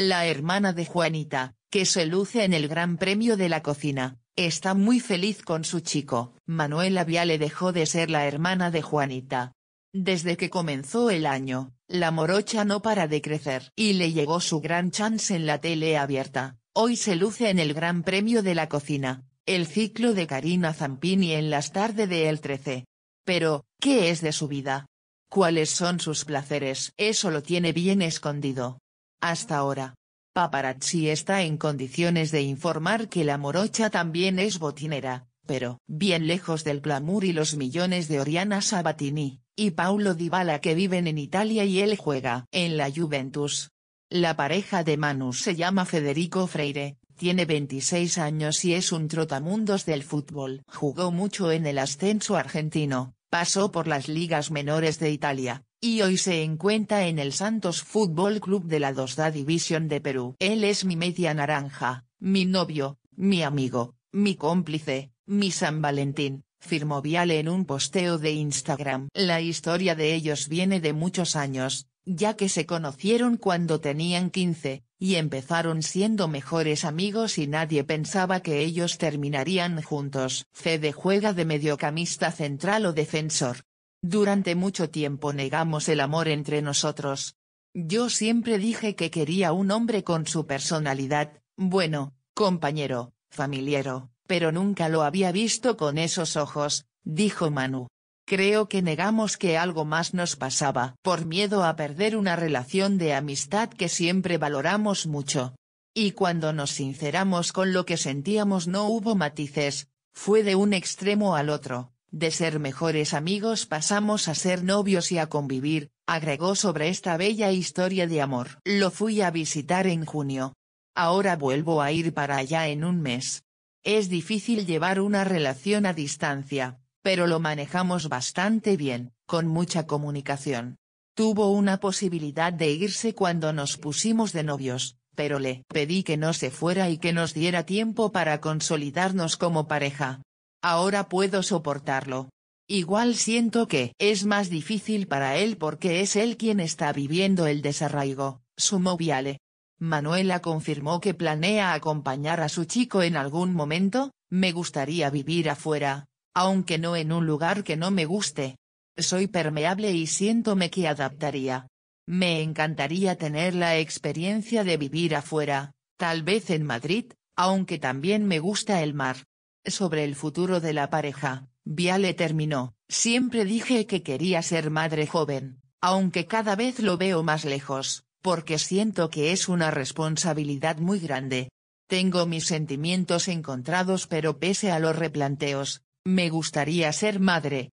la hermana de Juanita, que se luce en el Gran Premio de la Cocina, está muy feliz con su chico. Manuela Viale dejó de ser la hermana de Juanita. Desde que comenzó el año, la morocha no para de crecer y le llegó su gran chance en la tele abierta. Hoy se luce en el Gran Premio de la Cocina, el ciclo de Karina Zampini en las tardes de El 13. Pero, ¿qué es de su vida? ¿Cuáles son sus placeres? Eso lo tiene bien escondido. Hasta ahora. Paparazzi está en condiciones de informar que la morocha también es botinera, pero bien lejos del glamour y los millones de Oriana Sabatini, y Paulo Dybala que viven en Italia y él juega en la Juventus. La pareja de Manu se llama Federico Freire, tiene 26 años y es un trotamundos del fútbol. Jugó mucho en el ascenso argentino, pasó por las ligas menores de Italia, y hoy se encuentra en el Santos Fútbol Club de la 2 División de Perú. Él es mi media naranja, mi novio, mi amigo, mi cómplice, mi San Valentín, firmó Viale en un posteo de Instagram. La historia de ellos viene de muchos años, ya que se conocieron cuando tenían 15, y empezaron siendo mejores amigos y nadie pensaba que ellos terminarían juntos. Cede juega de mediocamista central o defensor, durante mucho tiempo negamos el amor entre nosotros. Yo siempre dije que quería un hombre con su personalidad, bueno, compañero, familiero, pero nunca lo había visto con esos ojos, dijo Manu. Creo que negamos que algo más nos pasaba por miedo a perder una relación de amistad que siempre valoramos mucho. Y cuando nos sinceramos con lo que sentíamos no hubo matices, fue de un extremo al otro. De ser mejores amigos pasamos a ser novios y a convivir, agregó sobre esta bella historia de amor. Lo fui a visitar en junio. Ahora vuelvo a ir para allá en un mes. Es difícil llevar una relación a distancia, pero lo manejamos bastante bien, con mucha comunicación. Tuvo una posibilidad de irse cuando nos pusimos de novios, pero le pedí que no se fuera y que nos diera tiempo para consolidarnos como pareja. Ahora puedo soportarlo. Igual siento que es más difícil para él porque es él quien está viviendo el desarraigo, sumo Viale. Manuela confirmó que planea acompañar a su chico en algún momento, me gustaría vivir afuera, aunque no en un lugar que no me guste. Soy permeable y siéntome que adaptaría. Me encantaría tener la experiencia de vivir afuera, tal vez en Madrid, aunque también me gusta el mar. Sobre el futuro de la pareja, Viale terminó, siempre dije que quería ser madre joven, aunque cada vez lo veo más lejos, porque siento que es una responsabilidad muy grande. Tengo mis sentimientos encontrados pero pese a los replanteos, me gustaría ser madre,